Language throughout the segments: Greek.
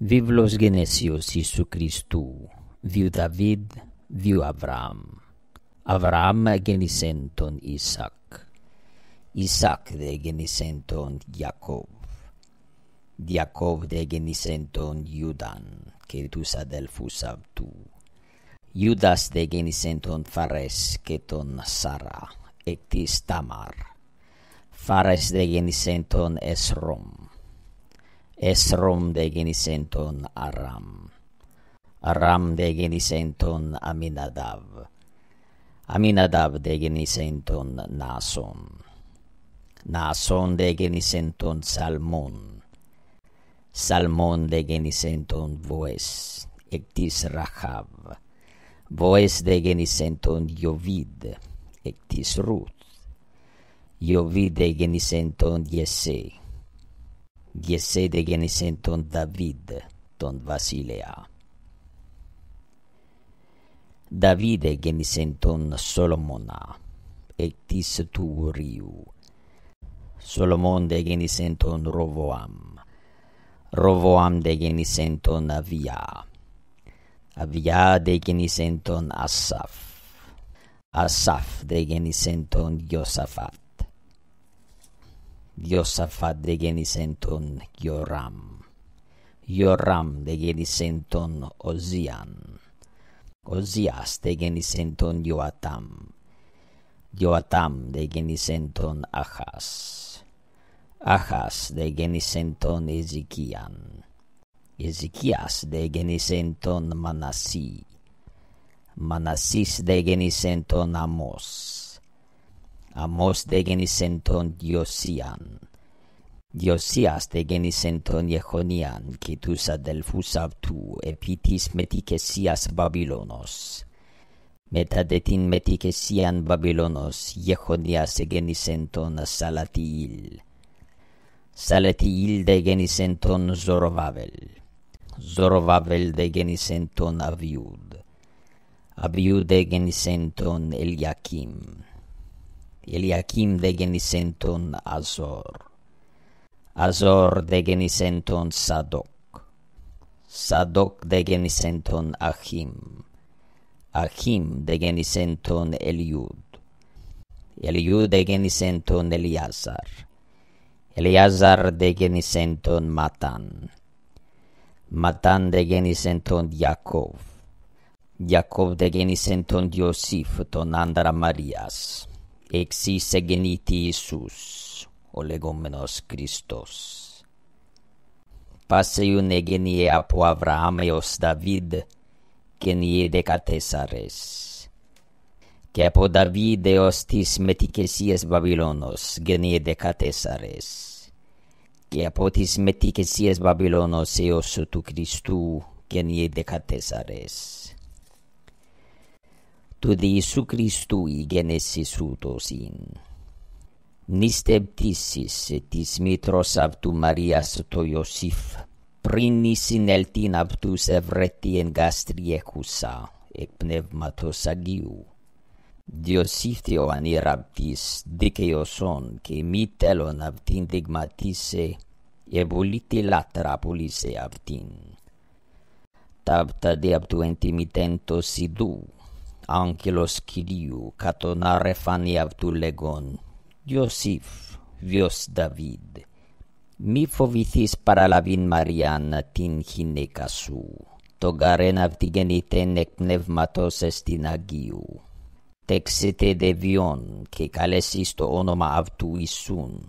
Vivlos Genesios Iesu Christu, viu David, viu AVRAM, AVRAM genisenton Isaac. Isaac de genisenton Jacob. Jacob de genisenton Judan, ketus Adelfus avtu. Judas de genisenton Phares, keton Sarah, etis Tamar. Phares de genisenton Esrom, Esrom de genisenton Aram. Aram de genisenton Aminadav. Aminadav de genisenton Nason. Nason de genisenton Salmon. Salmon de genisenton Voes, ectis Rahav. Voes de genisenton Jovid, ectis RUT Jovid de genisenton Jesse, Gesede genesen ton David, ton Vasilea. Davide genesen ton Solomona, ectis tu riu. Solomon de genesen Rovoam, Rovoam de genesen Avia, Avia de genesen Asaf, Asaf de genesen Josafat, Ιωσαφάτ εγέννησεν τον Ιωράμ. Ιωράμ εγέννησεν τον Οζίαν. Οζίας εγέννησεν τον Ιωατάμ. Ιωατάμ εγέννησεν τον Αχάς. Αχάς εγέννησεν τον Εζικίαν. Εζικίας εγέννησεν τον Μανασί. Μανασίς εγέννησεν τον Αμός. Αμώστε γέννησεν τον Διωσίαν. Διωσίας τε γέννησεν τον Ιεχωνίαν και τους αδελφούς αυτού επί της μετικεσίας Βαβυλώνος. Μετά δε την μετικεσίαν Βαβυλώνος, Ιεχωνίας εγέννησεν τον Σαλατιήλ. Σαλατιήλ δε γέννησεν τον Ζωροβάβελ. Ζωροβάβελ δε γέννησεν τον Αβιούδ. Αβιούδ δε γέννησεν τον Ελιακίμ. Eliakim degenisenton Azor. Azor degenisenton Sadok. Sadok degenisenton Achim. Achim degenisenton Eliud. Eliud degenisenton Eliazar. Eliazar degenisenton Matan. Matan degenisenton Jakov. Jakov degenisenton Josif ton degenisenton Josif ton Andra Marias. Εξής εγγενήτη Ιησούς, ο λεγόμενος Χριστός. Πάσεουν εγγενή από Αβραάμ έως Δαβίδ, γενιέ δεκατέσσαρες. Και από Δαβίδ έως τις μετικεσίες Βαβυλώνος, γενιέ δεκατέσσαρες. Και από της Μετικεσίας Βαβυλώνος έως του Χριστού, γενιέ δεκατέσσαρες του Ιησού Χριστού η γένεση ούτως είναι. πτήσεις της μήτρος αυτού Μαρίας το Ιωσήφ, πριν η συνελτήν αυτούς ευρετή εν γαστριέχουσα, εκ πνεύματος Αγίου. Διοσήφθη ο ανήραπτης δικαιωσόν και μη τέλον αυτήν δειγματίσε, ευολύτη λάτρα πουλήσε αυτήν. Ταύτα δι' αυτού το σιδού, Άγγελος Κυρίου κατ' αρεφάνη αυτού λεγόν Ιωσήφ, βιος Δαβίδ, μη φοβηθείς παραλαβήν Μαριάν την γυναίκα σου, το γαρέν αυτή γεννητέν εκ πνεύματος εστιν Αγίου. Τέξετε βιών και καλέσεις το όνομα αυτού Ιησούν,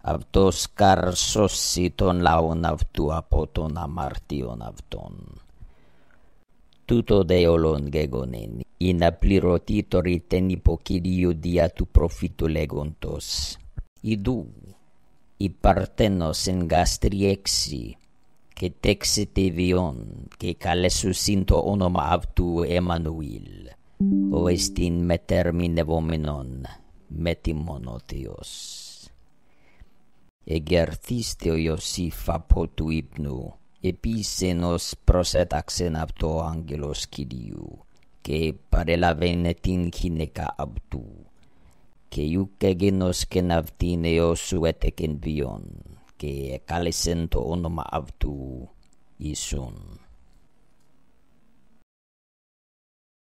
αυτός καρσώσει τον λαόν αυτού από τον αμαρτίον αυτόν. tuto deo longe in aplirotitori teni pochi di tu profitu legontos Idu, i partenno sen gastriexi che texite vion che calesus su sinto onoma avtu emanuil o estin me termine vomenon meti monotios e gertiste o iosif apotu Επίσενος προσέταξεν απ' το άγγελος Κυρίου και παρελαβαίνε την γυναίκα αυτού και ούκ εγίνος και αυτήν έως σου έτεκεν βιών και εκάλεσεν το όνομα αυτού Ιησούν.